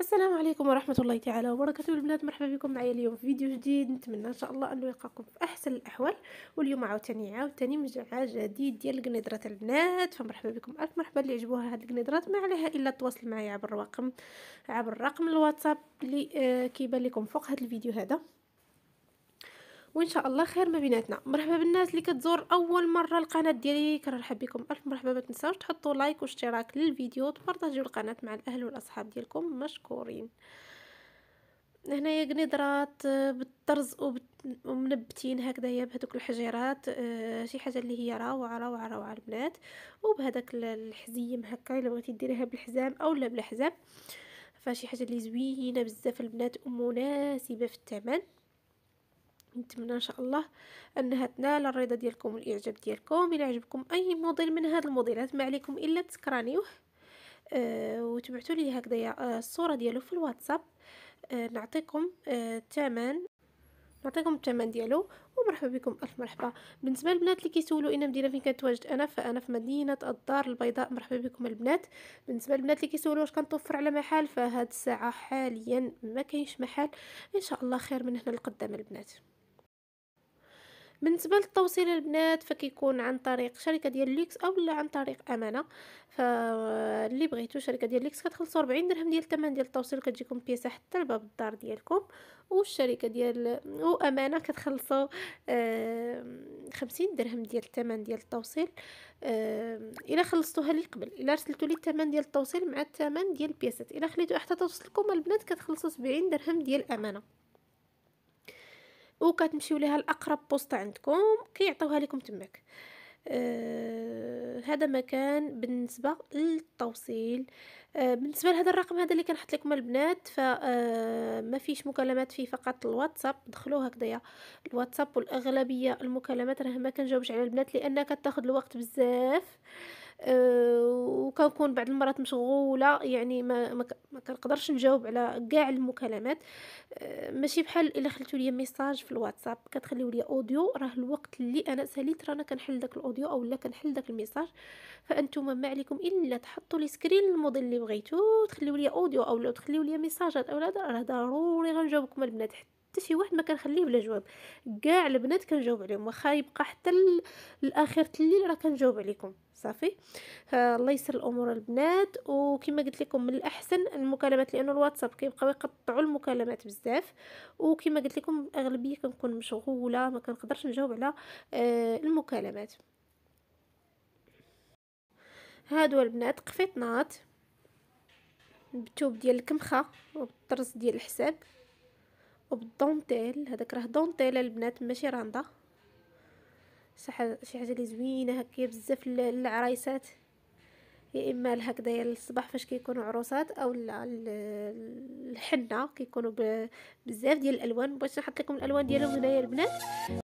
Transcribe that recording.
السلام عليكم ورحمة الله تعالى وبركاته البنات مرحبا بكم معايا اليوم في فيديو جديد نتمنى ان شاء الله انه يلقاكم في احسن الاحوال واليوم عاوتاني عاوتاني مجمع جديد ديال القنيدرات البنات فمرحبا بكم الف مرحبا اللي عجبوها هاد القنيدرات ما عليها الا تواصل معايا عبر الرقم عبر رقم الواتساب اللي آه كيبان لكم فوق هاد الفيديو هذا وان شاء الله خير ما بيناتنا مرحبا بالناس اللي كتزور اول مره القناه ديالي كنرحب بكم الف مرحبا ما تنساوش تحطوا لايك واشتراك للفيديو وتبارطاجيو القناه مع الاهل والاصحاب ديالكم مشكورين هنايا قنيدرات آه، بالطرز ومنبتين هكذايا بهذوك الحجيرات آه، شي حاجه اللي هي روعه روعه روعه البنات وبهذاك الحزيم هكا الا بغيتي ديريها بالحزام اولا بالحزام فشي حاجه اللي زوينه بزاف البنات ومناسبه في الثمن نتمنى ان شاء الله انها تنال الرضا ديالكم والاعجاب ديالكم الى عجبكم اي موديل من هاد الموديلات ما عليكم الا تسكرانيوه آه وتبعثوا لي هكذا آه، الصوره ديالو في الواتساب آه نعطيكم الثمن آه نعطيكم الثمن ديالو ومرحبا بكم الف مرحبا بالنسبه للبنات اللي كيسولوا انا مدينه فين كنتواجد انا فانا في مدينه الدار البيضاء مرحبا بكم البنات بالنسبه للبنات اللي كيسولوا واش كنتوفر على محل فهاد الساعه حاليا ما كاينش محل ان شاء الله خير من هنا لقدام البنات بالنسبه للتوصيل البنات فكيكون عن طريق شركه ديال ليكس اولا عن طريق امانه فاللي بغيتو شركه ديال ليكس كتخلصوا 40 درهم ديال الثمن ديال التوصيل كتجيكم بيسه حتى لباب الدار ديالكم والشركه ديال وامانه كتخلصوا 50 درهم ديال الثمن ديال التوصيل الا خلصتوها لي قبل الا رسلتو لي الثمن ديال التوصيل مع الثمن ديال البياسات الا خليتو حتى توصلكم البنات كتخلصوا 70 درهم ديال الامانه وكتمشيو ليها لاقرب بوسطه عندكم كيعطيوها لكم تماك آه هذا مكان بالنسبه للتوصيل آه بالنسبه لهذا الرقم هذا اللي كنحط لكم البنات فما آه، فيش مكالمات فيه فقط الواتساب دخلوه هكذايا الواتساب والاغلبيه المكالمات راه ما كنجاوبش على البنات لان كتاخذ الوقت بزاف آه آه، وكنكون بعض المرات مشغوله يعني ما ما كنقدرش نجاوب على كاع المكالمات آه، ماشي بحال الا خليتوا لي ميساج في الواتساب كتخليو لي اوديو راه الوقت اللي انا ساليت رانا كنحل داك الاوديو اولا كنحل داك الميساج فانتم ما عليكم الا تحطوا لي سكرين الموديل اللي بغيتو تخليو لي اوديو اولا تخليو لي ميساجات اولا راه ضروري غنجاوبكم البنات حتى حتى شي واحد ما كنخليه بلا جواب كاع البنات كنجاوب عليهم واخا يبقى حتى الاخر الليل راه كنجاوب عليكم صافي آه الله يسر الامور البنات وكما قلت لكم من الاحسن المكالمات لانه الواتساب كيبقاو يقطعوا المكالمات بزاف وكما قلت لكم الاغلبيه كنكون مشغوله ما كنقدرش نجاوب على آه المكالمات هادو البنات قفيطنات بتوب ديال الكمخه والطرز ديال الحساب وبالدونتيل هذاك راه دونتيل البنات ماشي راندا صح شي حاجه اللي زوينه هكا بزاف للعرايسات يا اما الهكذايا للصباح فاش كيكونوا عروسات او الحنه كيكونوا بزاف ديال الالوان بغيت نحط لكم الالوان ديالهم هنايا البنات